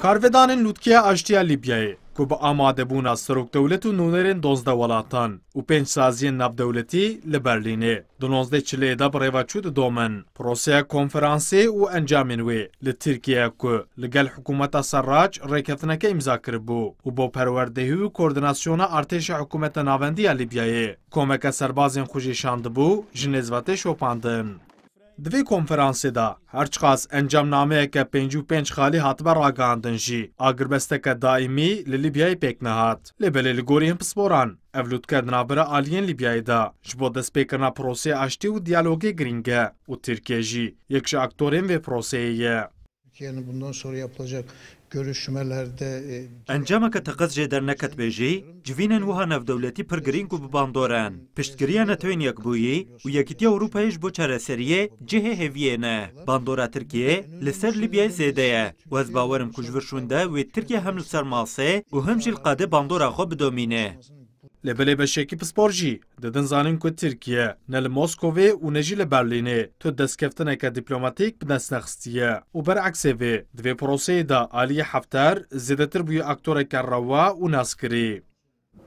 Карведанин Луткия аштия Либияи ку ба амадабуна сарокдавлату нунерен 12 валатан ӯ пенҷсазии навдавлатӣ ли берлине ду 19 чиледа ба рева чӯд домен просея конферансӣ ӯ анҷамин вӣ ли тиркия ку ли гал ҳукумата сарраҷ рекефтинака имза кирд бу ӯ бо парвардеҳию координасиёна артеши ҳукумата навандия либияи комака сарбазин хужишанд бу ji nêzvetê şopandin dve vëj konferansi da, herë encamname khasë pencu gjamëname e ke 5 u 5 xali hatëbar laga në dëngji, agër bestek e da i mi lë Libia i da, që bë dëspe këna u dialogi gringe, u tërkje zhi, jë kështë aktorin vë prosje ئەنجامەکە تەقەزجێ دەرنەکەت بێژی جوینەن وها نەفدەولەتی پرگرینگ و بباندۆران پشتگریانە توێن یەکبووی و یەکیتی ئەوروپایش بۆ چارەسەریە جهێ هێویێنە باندۆرا ترکیە لەسەر لیبیای زێدەیە وەز باوەرم کوژبرشوندە وێ ترکیە هەم لەسەر ماسێ و هەمژیل قادە باندۆرا خۆ بدۆمینێ لبله به شکی پسپورجی ددن زانین کو ترکیه نل موسکووی و نجیل ل تو دسکفتن اکا دیپلوماتیک بدنس نخستیه و برعکسه اکسه به دوی پروسیده دا آلی حفتر زیده تر بیو اکتور اکا روا و ناسکری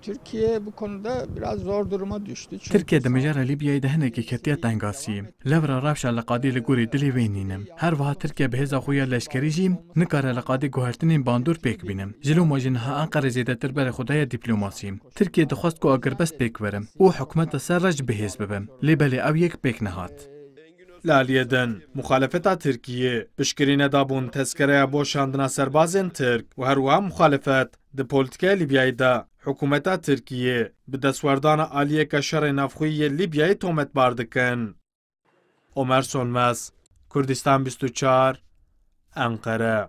Türkiye bu konuda biraz zor duruma düştü. Türkiye د مجار لیبیای ده هنه کې کتیه تنګاسی لورا رافشه لقادی لګوري دلی وینینم هر وه ترکیه به ځا خو یا لشکری جیم نه کار لقادی ګهرتنین باندور پک بینم جلو ماجن ها انقره زیده تر بر خدای دیپلوماسی ترکیه د خوست کو اگر بس پک ورم او حکومت سرج بهز ببم لیبل او یک پک نهات Laliyeden muhalefeta Tirkiye pişkirîne dabûn tezkereya boşandina serbazên Tirk û herwiha muhalefet di politike Libyayê de حکوومەتا ترکیە بدە سواردانە ئالیەکە شەڕی نافخۆیە لیبیایی تۆمەت باردکن. ئۆمەر سۆلمەس، کوردستان 24 ئەنقەرە.